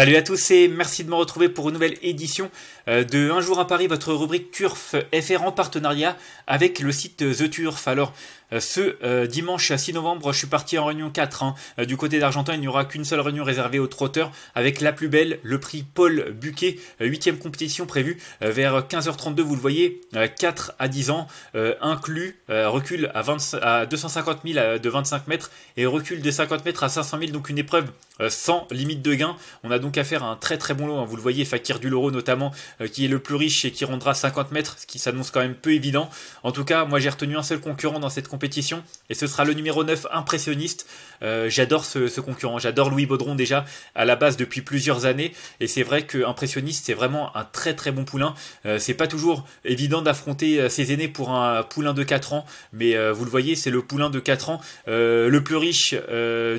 Salut à tous et merci de me retrouver pour une nouvelle édition euh, de Un jour à Paris, votre rubrique TURF FR en partenariat avec le site The TURF. Alors, euh, ce euh, dimanche 6 novembre, je suis parti en réunion 4. Hein. Euh, du côté d'Argentin, il n'y aura qu'une seule réunion réservée aux trotteurs avec la plus belle, le prix Paul Buquet, huitième compétition prévue vers 15h32. Vous le voyez, 4 à 10 ans, inclus, recul à, 250 000 de 25 mètres et recul de 50 mètres à 500 000, donc une épreuve sans limite de gain. On a donc affaire à un très très bon lot. Hein. Vous le voyez, Fakir Duloro notamment, qui est le plus riche et qui rendra 50 mètres, ce qui s'annonce quand même peu évident. En tout cas, moi j'ai retenu un seul concurrent dans cette compétition et ce sera le numéro 9 impressionniste. Euh, j'adore ce, concurrent, j'adore Louis Baudron déjà à la base depuis plusieurs années et c'est vrai que impressionniste c'est vraiment un très très bon poulain. Euh, c'est pas toujours évident d'affronter euh, ses aînés pour un poulain de 4 ans, mais vous le voyez c'est le poulain de 4 ans le plus riche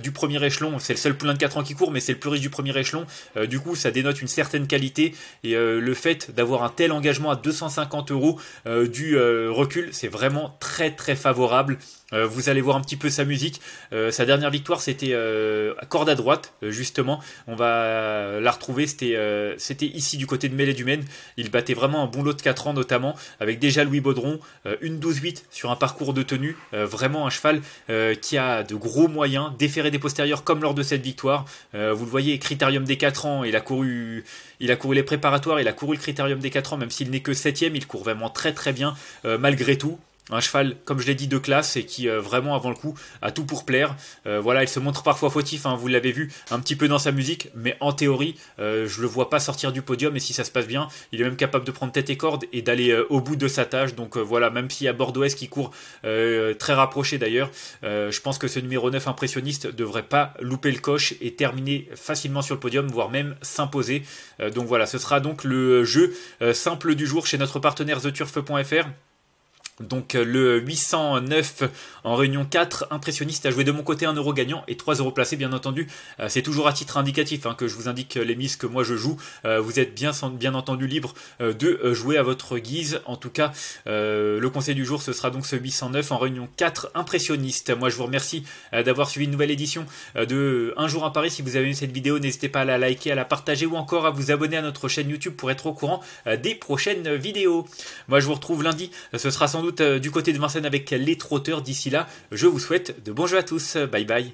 du premier échelon. C'est le seul poulain de 4 ans qui court mais c'est le plus riche du premier échelon. du coup ça dénote une certaine qualité et le fait d'avoir un tel engagement à 250 euros du recul c'est vraiment très très favorable. Euh, vous allez voir un petit peu sa musique. Euh, sa dernière victoire, c'était euh, à corde à droite, justement. On va la retrouver. C'était, ici du côté de Mêlée du Maine. Il battait vraiment un bon lot de 4 ans, notamment, avec déjà Louis Baudron, une 12-8 sur un parcours de tenue. vraiment un cheval qui a de gros moyens, déféré des postérieurs comme lors de cette victoire. vous le voyez, critérium des 4 ans, il a couru. Il a couru les préparatoires, il a couru le critérium des 4 ans, même s'il n'est que 7ème, il court vraiment très très bien malgré tout un cheval, comme je l'ai dit, de classe et qui euh, vraiment avant le coup a tout pour plaire. Euh, voilà, il se montre parfois fautif, hein, vous l'avez vu un petit peu dans sa musique, mais en théorie, euh, je le vois pas sortir du podium et si ça se passe bien, il est même capable de prendre tête et corde et d'aller au bout de sa tâche. Donc voilà, même si à Bordeaux qui court très rapproché d'ailleurs, je pense que ce numéro 9 impressionniste devrait pas louper le coche et terminer facilement sur le podium, voire même s'imposer. donc voilà, ce sera donc le jeu simple du jour chez notre partenaire TheTurf.fr. Donc euh, le 809 en réunion 4, impressionniste a joué de mon côté 1 euro gagnant et 3 euros placés bien entendu. Euh, c'est toujours à titre indicatif hein, que je vous indique euh, les mises que moi je joue. vous êtes bien, bien entendu libre de jouer à votre guise. En tout cas, le conseil du jour ce sera donc ce 809 en réunion 4, impressionniste. Moi je vous remercie d'avoir suivi une nouvelle édition de Un jour à Paris. Si vous avez aimé cette vidéo, n'hésitez pas à la liker, à la partager ou encore à vous abonner à notre chaîne YouTube pour être au courant des prochaines vidéos. Moi je vous retrouve lundi, ce sera sans doute euh, du côté de Marseille avec les trotteurs. D'ici là, je vous souhaite de bons jeux à tous. Bye bye.